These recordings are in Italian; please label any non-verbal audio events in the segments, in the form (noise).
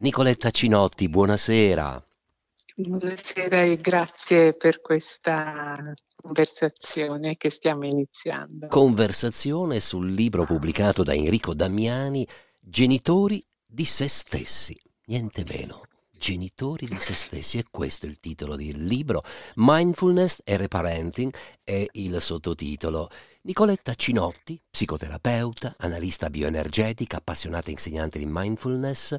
Nicoletta Cinotti, buonasera. Buonasera e grazie per questa conversazione che stiamo iniziando. Conversazione sul libro pubblicato da Enrico Damiani, Genitori di se stessi, niente meno. Genitori di se stessi, e questo è il titolo del libro. Mindfulness e Reparenting è il sottotitolo. Nicoletta Cinotti, psicoterapeuta, analista bioenergetica, appassionata insegnante di mindfulness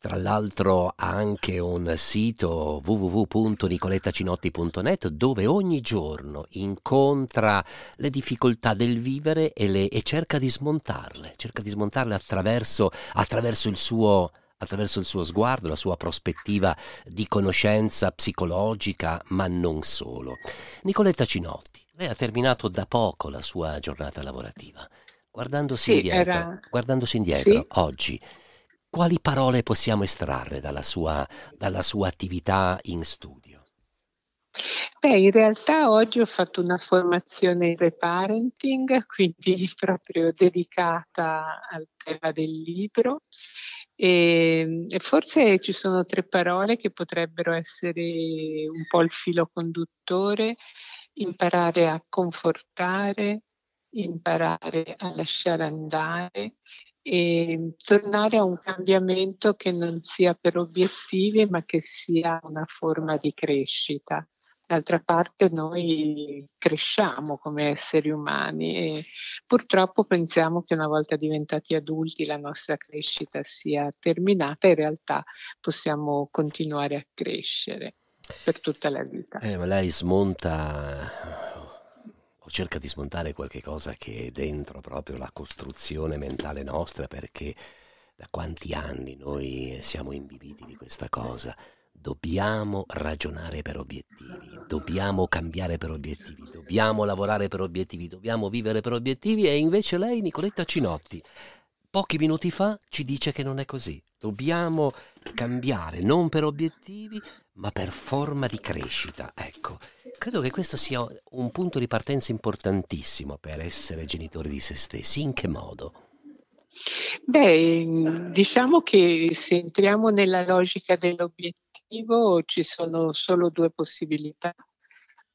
tra l'altro ha anche un sito www.nicolettacinotti.net dove ogni giorno incontra le difficoltà del vivere e, le, e cerca di smontarle, cerca di smontarle attraverso, attraverso il suo attraverso il suo sguardo, la sua prospettiva di conoscenza psicologica, ma non solo. Nicoletta Cinotti, lei ha terminato da poco la sua giornata lavorativa. Guardandosi sì, indietro, era... guardandosi indietro sì. oggi, quali parole possiamo estrarre dalla sua, dalla sua attività in studio? Beh, in realtà oggi ho fatto una formazione in reparenting, (laughs) quindi proprio dedicata al tema del libro. E, ehm, e forse ci sono tre parole che potrebbero essere un po' il filo conduttore, imparare a confortare, imparare a lasciare andare e ehm, tornare a un cambiamento che non sia per obiettivi ma che sia una forma di crescita. D'altra parte noi cresciamo come esseri umani e purtroppo pensiamo che una volta diventati adulti la nostra crescita sia terminata, in realtà possiamo continuare a crescere per tutta la vita. Eh, ma lei smonta o cerca di smontare qualche cosa che è dentro proprio la costruzione mentale nostra perché da quanti anni noi siamo imbibiti di questa cosa. Dobbiamo ragionare per obiettivi, dobbiamo cambiare per obiettivi, dobbiamo lavorare per obiettivi, dobbiamo vivere per obiettivi e invece lei, Nicoletta Cinotti, pochi minuti fa ci dice che non è così. Dobbiamo cambiare non per obiettivi, ma per forma di crescita, ecco. Credo che questo sia un punto di partenza importantissimo per essere genitori di se stessi. In che modo? Beh, diciamo che se entriamo nella logica dell'obiettivo ci sono solo due possibilità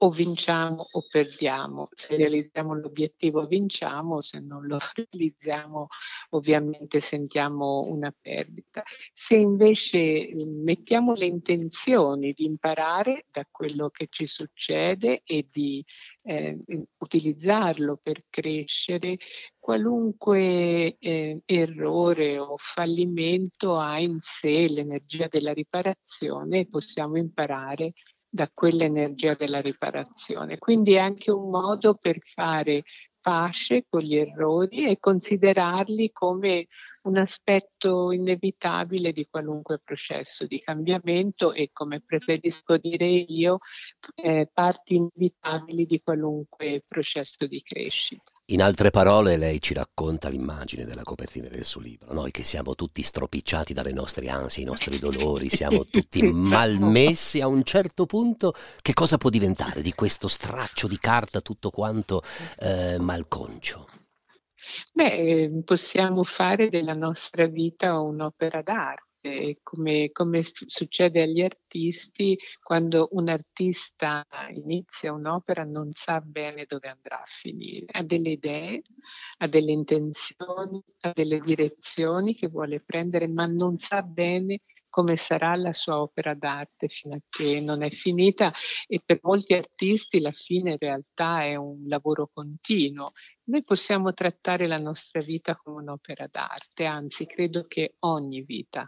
o vinciamo o perdiamo. Se realizziamo l'obiettivo vinciamo, se non lo (laughs) realizziamo ovviamente sentiamo una perdita. Se invece ehm, mettiamo le intenzioni di imparare da quello che ci succede e di eh, utilizzarlo per crescere, qualunque eh, errore o fallimento ha in sé l'energia della riparazione e possiamo imparare da quell'energia della riparazione. Quindi è anche un modo per fare pace con gli errori e considerarli come un aspetto inevitabile di qualunque processo di cambiamento e, come preferisco dire io, eh, parti inevitabili di qualunque processo di crescita. In altre parole, lei ci racconta l'immagine della copertina del suo libro, noi che siamo tutti stropicciati dalle nostre ansie, i nostri dolori, siamo tutti (laughs) malmessi a un certo punto. Che cosa può diventare di questo straccio di carta tutto quanto eh, malconcio? Beh, ehm, possiamo fare della nostra vita un'opera d'arte eh, come, come, succede agli artisti, quando un artista inizia un'opera non sa bene dove andrà a finire, ha delle idee, ha delle intenzioni, ha delle direzioni che vuole prendere, ma non sa bene come sarà la sua opera d'arte fino a che non è finita e per molti artisti la fine in realtà è un lavoro continuo. Noi possiamo trattare la nostra vita come un'opera d'arte, anzi credo che ogni vita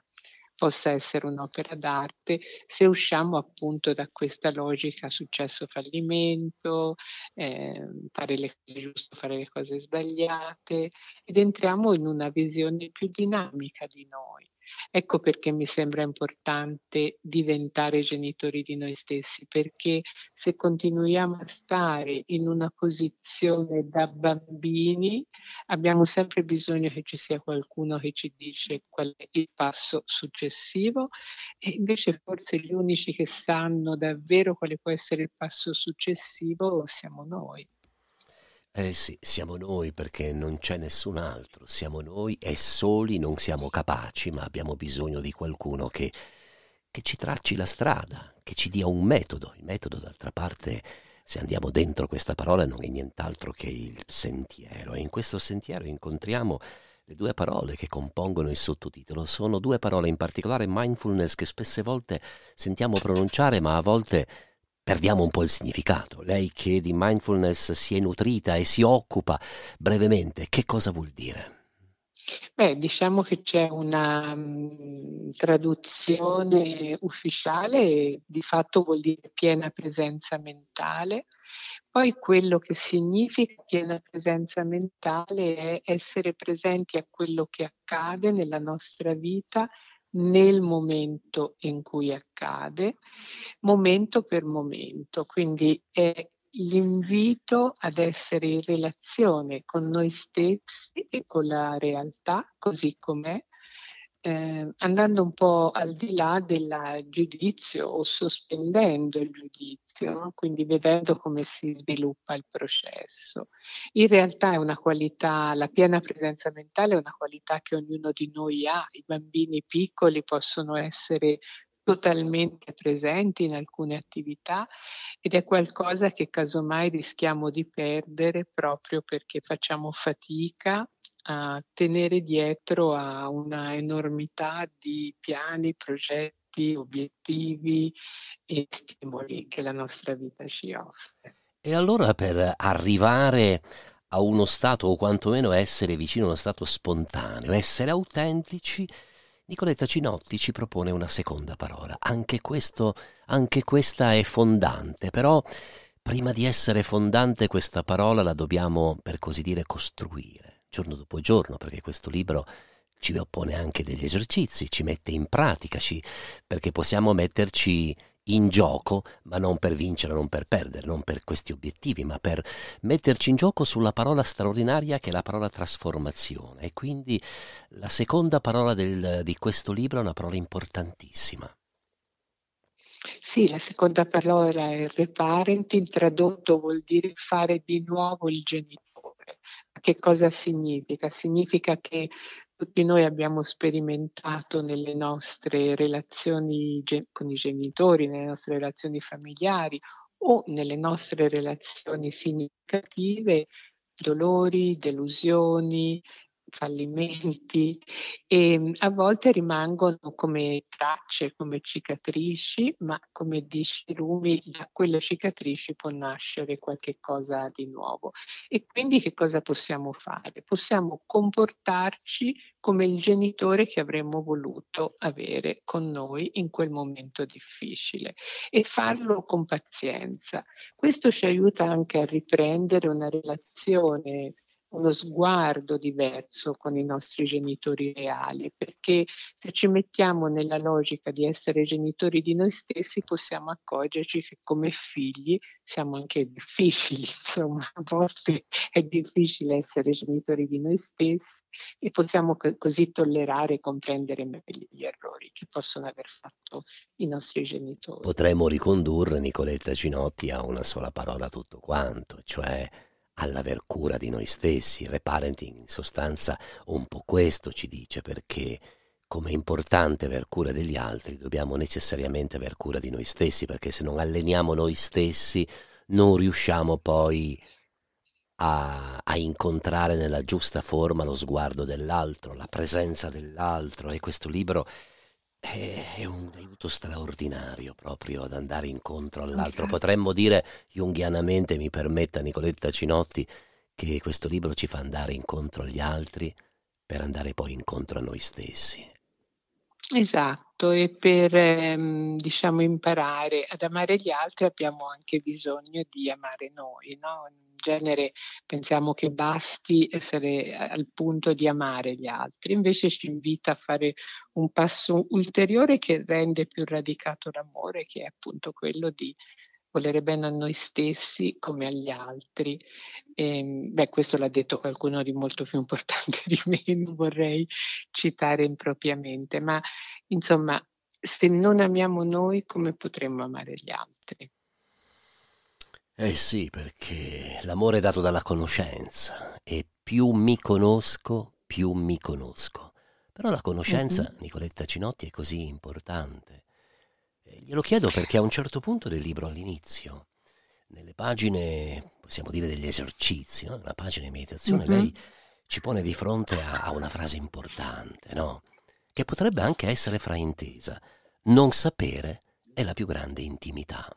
possa essere un'opera d'arte se usciamo appunto da questa logica successo-fallimento, eh, fare le cose giuste, fare le cose sbagliate ed entriamo in una visione più dinamica di noi. Ecco perché mi sembra importante diventare genitori di noi stessi, perché se continuiamo a stare in una posizione da bambini, abbiamo sempre bisogno che ci sia qualcuno che ci dice qual è il passo successivo e invece forse gli unici che sanno davvero quale può essere il passo successivo siamo noi. Eh sì, siamo noi perché non c'è nessun altro, siamo noi e soli non siamo capaci, ma abbiamo bisogno di qualcuno che, che ci tracci la strada, che ci dia un metodo. Il metodo, d'altra parte, se andiamo dentro questa parola, non è nient'altro che il sentiero. E in questo sentiero incontriamo le due parole che compongono il sottotitolo. Sono due parole, in particolare mindfulness, che spesse volte sentiamo pronunciare, ma a volte perdiamo un po' il significato. Lei che di mindfulness si è nutrita e si occupa brevemente, che cosa vuol dire? Beh, diciamo che c'è una mm, traduzione ufficiale, di fatto vuol dire piena presenza mentale. Poi quello che significa piena presenza mentale è essere presenti a quello che accade nella nostra vita nel momento in cui accade, momento per momento. Quindi è l'invito ad essere in relazione con noi stessi e con la realtà così com'è eh, andando un po' al di là del giudizio o sospendendo il giudizio, no? quindi vedendo come si sviluppa il processo. In realtà è una qualità, la piena presenza mentale è una qualità che ognuno di noi ha, i bambini piccoli possono essere totalmente presenti in alcune attività ed è qualcosa che casomai rischiamo di perdere proprio perché facciamo fatica a tenere dietro a una enormità di piani, progetti, obiettivi e stimoli che la nostra vita ci offre. E allora per arrivare a uno stato o quantomeno essere vicino a uno stato spontaneo, essere autentici, Nicoletta Cinotti ci propone una seconda parola. Anche, questo, anche questa è fondante, però prima di essere fondante questa parola la dobbiamo, per così dire, costruire giorno dopo giorno, perché questo libro ci oppone anche degli esercizi, ci mette in pratica, ci, perché possiamo metterci in gioco, ma non per vincere, non per perdere, non per questi obiettivi, ma per metterci in gioco sulla parola straordinaria che è la parola trasformazione. E quindi la seconda parola del, di questo libro è una parola importantissima. Sì, la seconda parola è reparenting, tradotto vuol dire fare di nuovo il genitore che cosa significa? Significa che tutti noi abbiamo sperimentato nelle nostre relazioni con i genitori, nelle nostre relazioni familiari o nelle nostre relazioni significative dolori, delusioni, fallimenti e mm, a volte rimangono come tracce, come cicatrici, ma come dice Rumi, da quelle cicatrici può nascere qualche cosa di nuovo. E quindi che cosa possiamo fare? Possiamo comportarci come il genitore che avremmo voluto avere con noi in quel momento difficile e farlo con pazienza. Questo ci aiuta anche a riprendere una relazione uno sguardo diverso con i nostri genitori reali, perché se ci mettiamo nella logica di essere genitori di noi stessi possiamo accorgerci che come figli siamo anche difficili, (laughs) insomma a volte è difficile essere genitori di noi stessi e possiamo così tollerare e comprendere meglio gli errori che possono aver fatto i nostri genitori. Potremmo ricondurre Nicoletta Cinotti a una sola parola tutto quanto, cioè all'aver cura di noi stessi. Il Reparenting in sostanza un po' questo ci dice perché come è importante aver cura degli altri, dobbiamo necessariamente aver cura di noi stessi, perché se non alleniamo noi stessi non riusciamo poi a, a incontrare nella giusta forma lo sguardo dell'altro, la presenza dell'altro e questo libro eh, è un aiuto straordinario proprio ad andare incontro all'altro. Potremmo dire junghianamente, mi permetta Nicoletta Cinotti, che questo libro ci fa andare incontro agli altri per andare poi incontro a noi stessi. Esatto, e per ehm, diciamo, imparare ad amare gli altri abbiamo anche bisogno di amare noi, no? genere pensiamo che basti essere eh, al punto di amare gli altri, invece ci invita a fare un passo ulteriore che rende più radicato l'amore, che è appunto quello di volere bene a noi stessi come agli altri. E, ehm, beh, questo l'ha detto qualcuno di molto più importante di me, (laughs) non vorrei citare impropriamente, ma insomma, se non amiamo noi, come potremmo amare gli altri? Eh sì, perché l'amore è dato dalla conoscenza e più mi conosco, più mi conosco. Però la conoscenza, mm -hmm. Nicoletta Cinotti, è così importante. E glielo chiedo perché a un certo punto del libro all'inizio, nelle pagine, possiamo dire degli esercizi, no? una pagina di meditazione, mm -hmm. lei ci pone di fronte a, a una frase importante, no? che potrebbe anche essere fraintesa. Non sapere è la più grande intimità.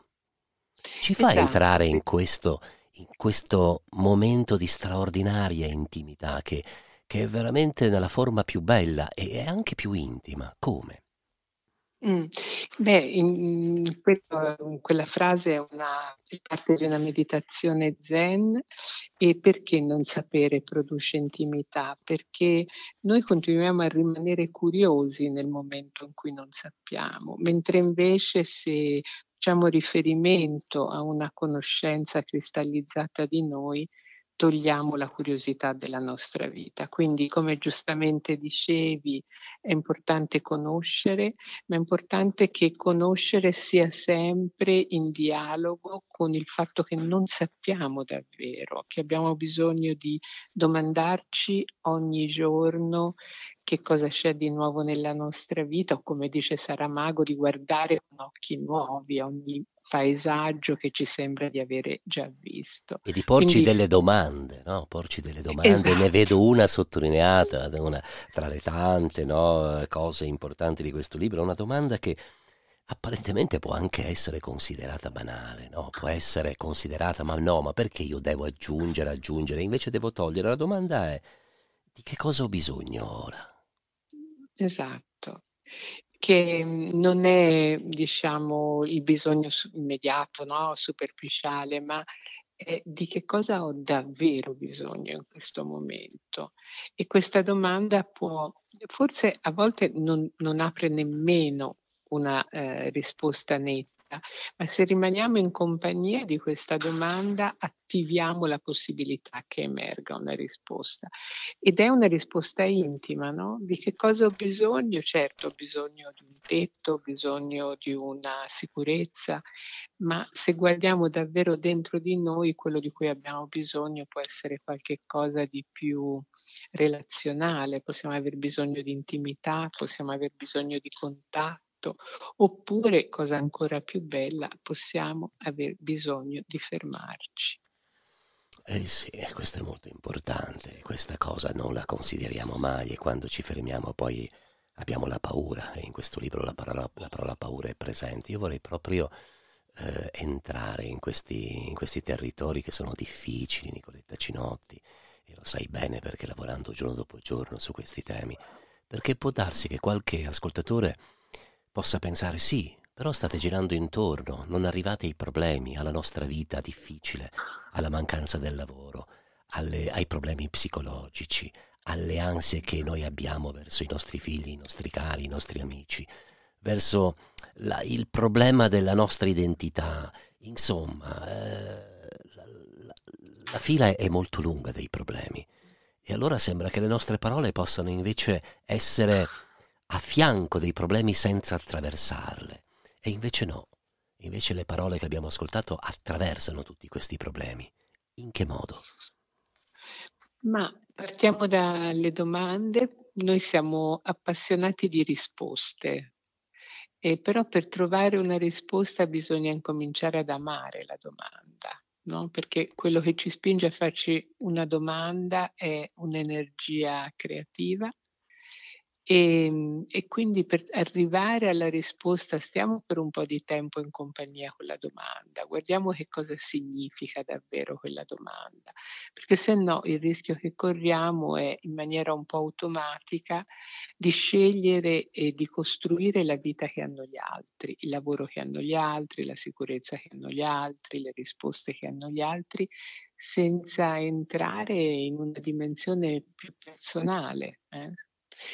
Ci fa esatto. entrare in questo, in questo, momento di straordinaria intimità che, che, è veramente nella forma più bella e anche più intima. Come? Mm. Beh, in, questo, in quella frase è una è parte di una meditazione zen e perché non sapere produce intimità? Perché noi continuiamo a rimanere curiosi nel momento in cui non sappiamo, mentre invece se facciamo riferimento a una conoscenza cristallizzata di noi togliamo la curiosità della nostra vita. Quindi, come giustamente dicevi, è importante conoscere, ma è importante che conoscere sia sempre in dialogo con il fatto che non sappiamo davvero, che abbiamo bisogno di domandarci ogni giorno che cosa c'è di nuovo nella nostra vita o come dice Saramago di guardare con occhi nuovi ogni, paesaggio che ci sembra di avere già visto. E di porci Quindi... delle domande, no? Porci delle domande. Esatto. Ne vedo una sottolineata, una, tra le tante no, cose importanti di questo libro, una domanda che apparentemente può anche essere considerata banale, no? Può essere considerata, ma no, ma perché io devo aggiungere, aggiungere? Invece devo togliere. La domanda è, di che cosa ho bisogno ora? Esatto che mhmm, non è diciamo, il bisogno immediato, no? superficiale, ma eh, di che cosa ho davvero bisogno in questo momento? E questa domanda può, forse a volte non, non apre nemmeno una eh, risposta netta domanda, ma se rimaniamo in compagnia di questa domanda attiviamo la possibilità che emerga una risposta ed è una risposta intima, no? Di che cosa ho bisogno? Certo, ho bisogno di un tetto, ho bisogno di una sicurezza, ma se guardiamo davvero dentro di noi quello di cui abbiamo bisogno può essere qualche cosa di più relazionale, possiamo aver bisogno di intimità, possiamo aver bisogno di contatto tutto, oppure, cosa ancora più bella, possiamo aver bisogno di fermarci. Eh sì, eh, questo è molto importante, questa cosa non la consideriamo mai e quando ci fermiamo poi abbiamo la paura e in questo libro la parola, la parola paura è presente. Io vorrei proprio eh, entrare in questi, in questi territori che sono difficili, Nicoletta Cinotti, e lo sai bene perché lavorando giorno dopo giorno su questi temi, perché può darsi che qualche ascoltatore possa pensare sì, però state girando intorno, non arrivate ai problemi, alla nostra vita difficile, alla mancanza del lavoro, alle, ai problemi psicologici, alle ansie che noi abbiamo verso i nostri figli, i nostri cari, i nostri amici, verso la, il problema della nostra identità. Insomma, eh, la, la, la fila è molto lunga dei problemi. E allora sembra che le nostre parole possano invece essere a fianco dei problemi senza attraversarle. E invece no, invece le parole che abbiamo ascoltato attraversano tutti questi problemi. In che modo? Ma partiamo dalle domande. Noi siamo appassionati di risposte, e però per trovare una risposta bisogna incominciare ad amare la domanda, no? perché quello che ci spinge a farci una domanda è un'energia creativa e, ehm, e, quindi per arrivare alla risposta stiamo per un po' di tempo in compagnia con la domanda, guardiamo che cosa significa davvero quella domanda, perché se no il rischio che corriamo è in maniera un po' automatica di scegliere e di costruire la vita che hanno gli altri, il lavoro che hanno gli altri, la sicurezza che hanno gli altri, le risposte che hanno gli altri, senza entrare in una dimensione più personale. Eh?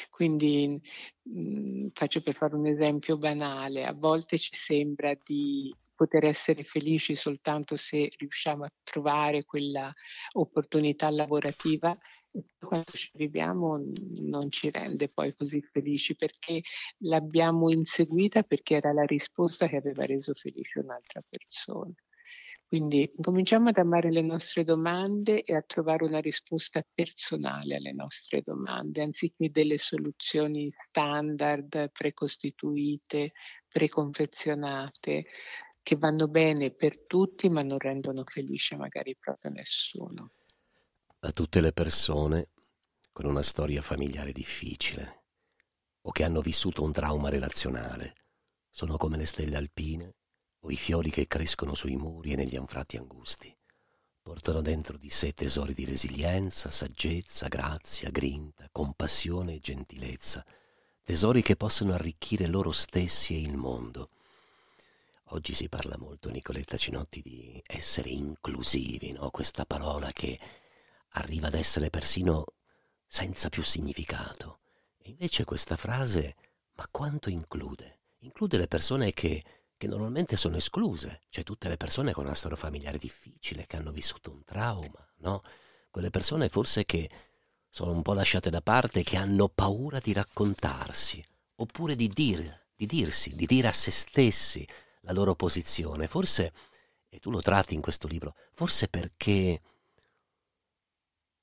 Quindi mh, mhmm, faccio per fare un esempio banale, a volte ci sembra di poter essere felici soltanto se riusciamo a trovare quella opportunità lavorativa quando ci arriviamo mhmm, non ci rende poi così felici perché l'abbiamo inseguita perché era la risposta che aveva reso felice un'altra persona. Quindi cominciamo ad amare le nostre domande e a trovare una risposta personale alle nostre domande, anziché delle soluzioni standard, precostituite, preconfezionate, che vanno bene per tutti ma non rendono felice magari proprio nessuno. A tutte le persone con una storia familiare difficile o che hanno vissuto un trauma relazionale sono come le stelle alpine o i fiori che crescono sui muri e negli anfratti angusti. Portano dentro di sé tesori di resilienza, saggezza, grazia, grinta, compassione e gentilezza, tesori che possono arricchire loro stessi e il mondo. Oggi si parla molto, Nicoletta Cinotti, di essere inclusivi, no? questa parola che arriva ad essere persino senza più significato. E invece questa frase, ma quanto include? Include le persone che che normalmente sono escluse, cioè tutte le persone con una storia familiare difficile, che hanno vissuto un trauma, no? Quelle persone forse che sono un po' lasciate da parte, che hanno paura di raccontarsi, oppure di, dir, di dirsi, di dire a se stessi la loro posizione. Forse, e tu lo tratti in questo libro, forse perché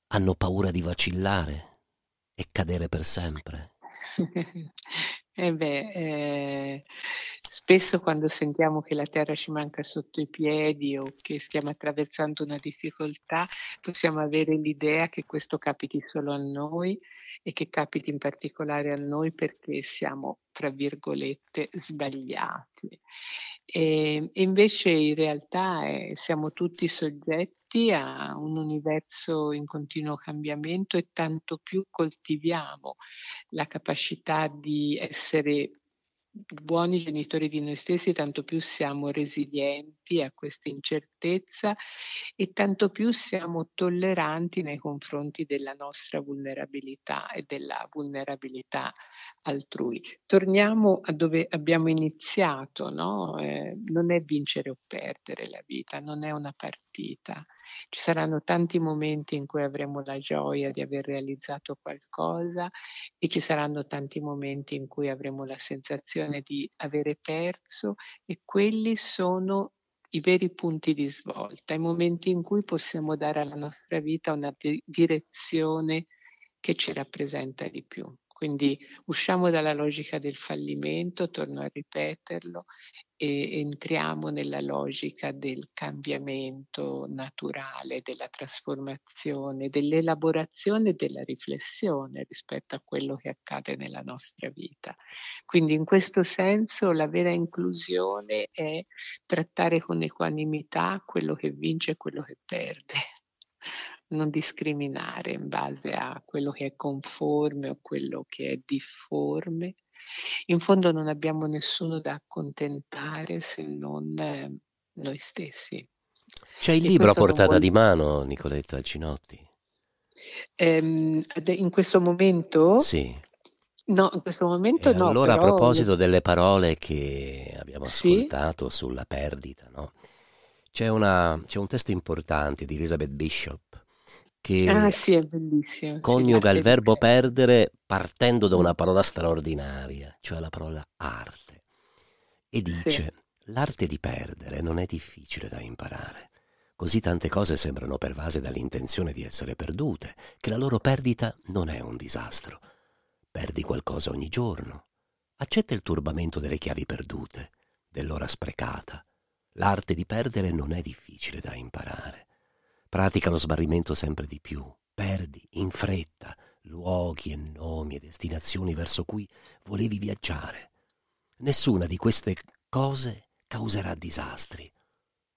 hanno paura di vacillare e cadere per sempre. (laughs) Eh beh, eh, spesso quando sentiamo che la terra ci manca sotto i piedi o che stiamo attraversando una difficoltà, possiamo avere l'idea che questo capiti solo a noi e che capiti in particolare a noi perché siamo, tra virgolette, sbagliati. Ehm, e, invece in realtà eh, siamo tutti soggetti aperti a un universo in continuo cambiamento e tanto più coltiviamo la capacità di essere buoni genitori di noi stessi, tanto più siamo resilienti a questa incertezza e tanto più siamo tolleranti nei confronti della nostra vulnerabilità e della vulnerabilità altrui. Torniamo a dove abbiamo iniziato, no? eh, non è vincere o perdere la vita, non è una partita, ci saranno tanti momenti in cui avremo la gioia di aver realizzato qualcosa e ci saranno tanti momenti in cui avremo la sensazione di avere perso e quelli sono i veri punti di svolta, i momenti in cui possiamo dare alla nostra vita una di- direzione che ci rappresenta di più. Quindi usciamo dalla logica del fallimento, torno a ripeterlo, e entriamo nella logica del cambiamento naturale, della trasformazione, dell'elaborazione e della riflessione rispetto a quello che accade nella nostra vita. Quindi in questo senso la vera inclusione è trattare con equanimità quello che vince e quello che perde non discriminare in base a quello che è conforme o quello che è difforme. In fondo non abbiamo nessuno da accontentare se non eh, noi stessi. C'è il e libro a portata vuol... di mano, Nicoletta Alcinotti. Ehm, in questo momento? Sì. No, in questo momento e no. Allora, però... a proposito delle parole che abbiamo ascoltato sì? sulla perdita, no? C'è, una, c'è, un testo importante di Elizabeth Bishop che ah, sì, coniuga sì, il verbo perdere partendo da una parola straordinaria, cioè la parola arte. E dice, sì. l'arte di perdere non è difficile da imparare. Così tante cose sembrano pervase dall'intenzione di essere perdute, che la loro perdita non è un disastro. Perdi qualcosa ogni giorno. Accetta il turbamento delle chiavi perdute, dell'ora sprecata. L'arte di perdere non è difficile da imparare pratica lo sbarrimento sempre di più, perdi in fretta luoghi e nomi e destinazioni verso cui volevi viaggiare. Nessuna di queste cose causerà disastri.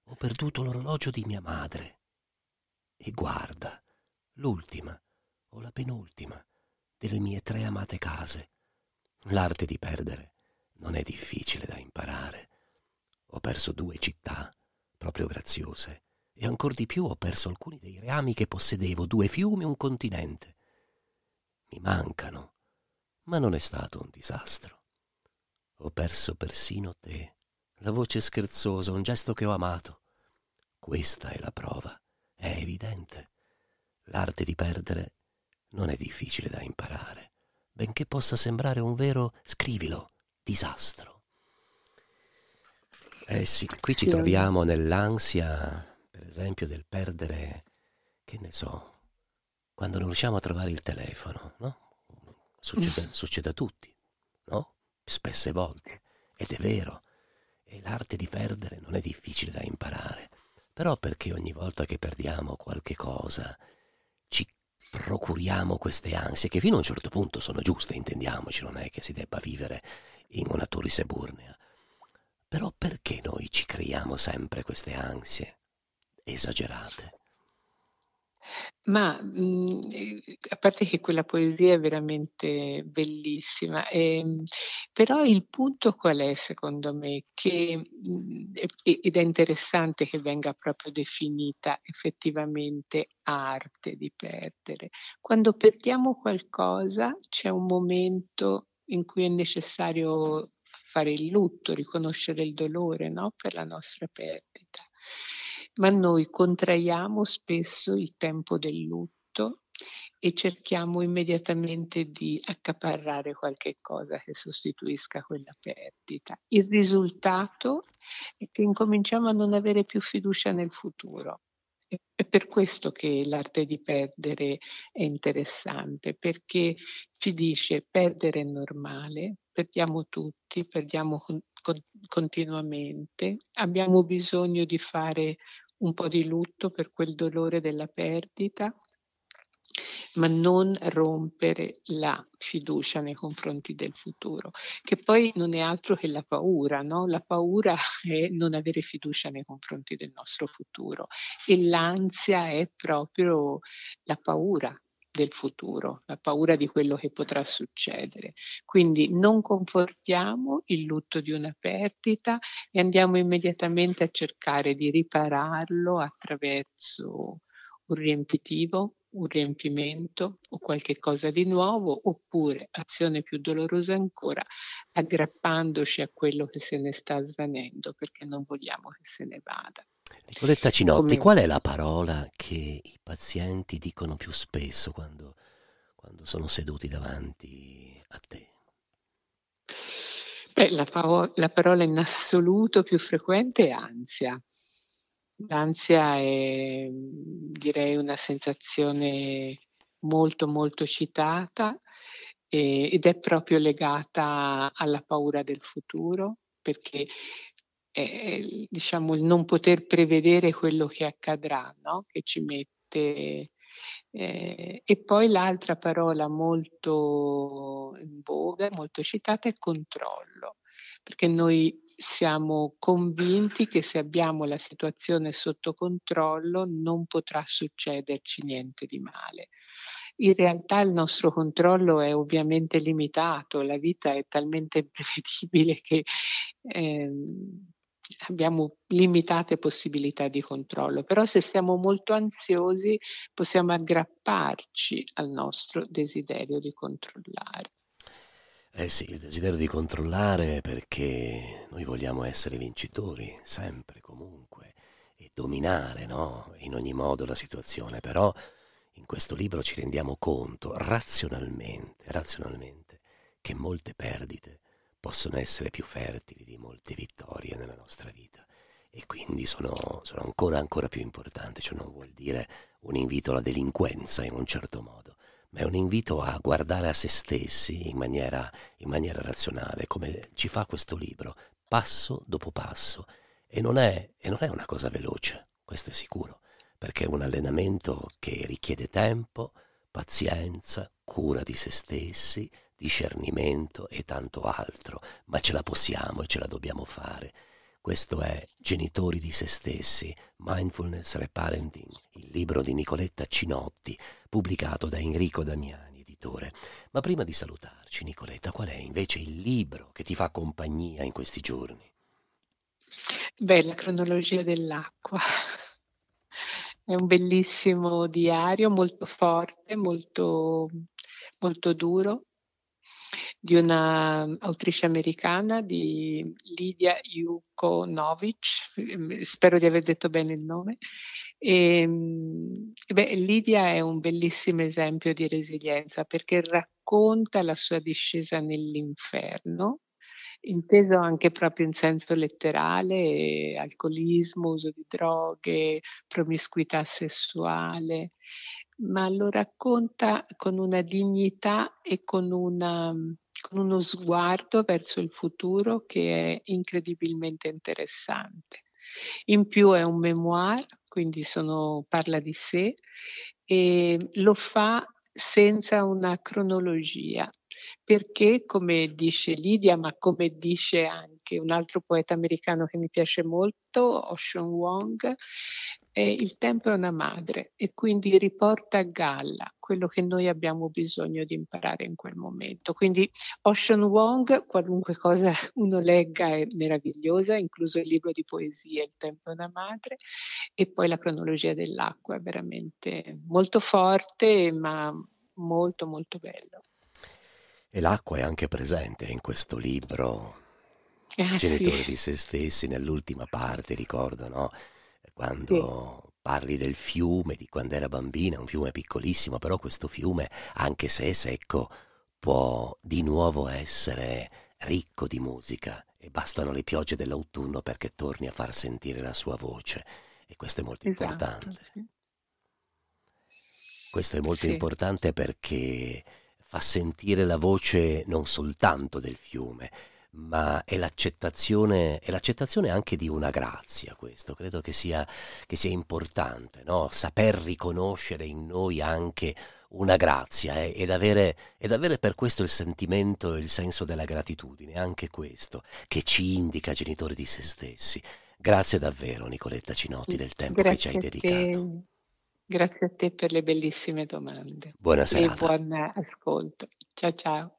Ho perduto l'orologio di mia madre. E guarda, l'ultima o la penultima delle mie tre amate case. L'arte di perdere non è difficile da imparare. Ho perso due città proprio graziose e ancor di più ho perso alcuni dei reami che possedevo, due fiumi, un continente. Mi mancano, ma non è stato un disastro. Ho perso persino te, la voce scherzosa, un gesto che ho amato. Questa è la prova, è evidente. L'arte di perdere non è difficile da imparare, benché possa sembrare un vero, scrivilo, disastro. Eh sì, qui sì. ci troviamo nell'ansia esempio del perdere, che ne so, quando non riusciamo a trovare il telefono, no? Succede, mm. succede a tutti, no? Spesse volte, ed è vero. E l'arte di perdere non è difficile da imparare, però perché ogni volta che perdiamo qualche cosa ci procuriamo queste ansie che fino a un certo punto sono giuste, intendiamoci, non è che si debba vivere in una torre seburnea. Però perché noi ci creiamo sempre queste ansie? esagerate. Ma mh, mhmm, eh, a parte che quella poesia è veramente bellissima, eh, però il punto qual è secondo me? Che, mhmm, ed è interessante che venga proprio definita effettivamente arte di perdere. Quando perdiamo qualcosa c'è un momento in cui è necessario fare il lutto, riconoscere il dolore no? per la nostra perdita ma noi contraiamo spesso il tempo del lutto e cerchiamo immediatamente di accaparrare qualche cosa che sostituisca quella perdita. Il risultato è che incominciamo a non avere più fiducia nel futuro. È per questo che l'arte di perdere è interessante, perché ci dice perdere è normale, perdiamo tutti, perdiamo con, con, continuamente, abbiamo bisogno di fare un po' di lutto per quel dolore della perdita, ma non rompere la fiducia nei confronti del futuro, che poi non è altro che la paura, no? La paura (laughs) è non avere fiducia nei confronti del nostro futuro e l'ansia è proprio la paura del futuro, la paura di quello che potrà succedere. Quindi non confortiamo il lutto di una perdita e andiamo immediatamente a cercare di ripararlo attraverso un riempitivo, un riempimento o qualche cosa di nuovo, oppure, azione più dolorosa ancora, aggrappandoci a quello che se ne sta svanendo perché non vogliamo che se ne vada. Nicoletta Cinotti, Come... qual è la parola che i pazienti dicono più spesso quando, quando sono seduti davanti a te? Beh, la, la, parola in assoluto più frequente è ansia. L'ansia è direi una sensazione molto molto citata eh, ed è proprio legata alla paura del futuro perché eh, diciamo, il non poter prevedere quello che accadrà, no? che ci mette. Eh, e poi l'altra parola molto in voga, molto citata, è controllo, perché noi siamo convinti che se abbiamo la situazione sotto controllo non potrà succederci niente di male. In realtà il nostro controllo è ovviamente limitato, la vita è talmente (laughs) imprevedibile che ehm, abbiamo limitate possibilità di controllo, però se siamo molto ansiosi possiamo aggrapparci al nostro desiderio di controllare. Eh sì, il desiderio di controllare perché noi vogliamo essere vincitori, sempre, comunque, e dominare, no? In ogni modo la situazione, però in questo libro ci rendiamo conto razionalmente, razionalmente che molte perdite possono essere più fertili di molte vittorie nella nostra vita e quindi sono, sono ancora, ancora più importanti, cioè non vuol dire un invito alla delinquenza in un certo modo, ma è un invito a guardare a se stessi in maniera, in maniera razionale, come ci fa questo libro, passo dopo passo. E non, è, e non è una cosa veloce, questo è sicuro, perché è un allenamento che richiede tempo, pazienza, cura di se stessi, discernimento e tanto altro, ma ce la possiamo e ce la dobbiamo fare. Questo è Genitori di se stessi, Mindfulness Reparenting, il libro di Nicoletta Cinotti, pubblicato da Enrico Damiani, editore. Ma prima di salutarci, Nicoletta, qual è invece il libro che ti fa compagnia in questi giorni? Beh, la cronologia dell'acqua. È un bellissimo diario, molto forte, molto, molto duro, di un'autrice mm, americana, di Lidia Yukonovic, mm, spero di aver detto bene il nome. E, ehm, beh, Lidia è un bellissimo esempio di resilienza perché racconta la sua discesa nell'inferno, inteso anche proprio in senso letterale, alcolismo, uso di droghe, promiscuità sessuale, ma lo racconta con una dignità e con una mm, con uno sguardo verso il futuro che è incredibilmente interessante. In più è un memoir, quindi sono, parla di sé e lo fa senza una cronologia, perché come dice Lidia, ma come dice anche un altro poeta americano che mi piace molto, Ocean Wong, il tempo è una madre e quindi riporta a galla quello che noi abbiamo bisogno di imparare in quel momento. Quindi Ocean Wong, qualunque cosa (laughs) uno legga è meravigliosa, incluso il libro di poesie Il tempo è una madre e poi la cronologia dell'acqua, è veramente molto forte ma molto molto bello. E l'acqua è anche presente in questo libro. Ah, Genitori sì. di se stessi nell'ultima parte, ricordo, no? quando sì. parli del fiume di quando era bambina, un fiume piccolissimo, però questo fiume, anche se è secco, può di nuovo essere ricco di musica e bastano le piogge dell'autunno perché torni a far sentire la sua voce e questo è molto esatto, importante. Questo è molto sì. importante perché fa sentire la voce non soltanto del fiume, ma è l'accettazione, è l'accettazione, anche di una grazia questo, credo che sia, che sia importante, no? saper riconoscere in noi anche una grazia eh? ed, avere, ed, avere, per questo il sentimento e il senso della gratitudine, anche questo, che ci indica genitori di se stessi. Grazie davvero Nicoletta Cinotti del tempo Grazie che ci hai dedicato. Grazie a te per le bellissime domande. Buona serata. E buon ascolto. Ciao ciao.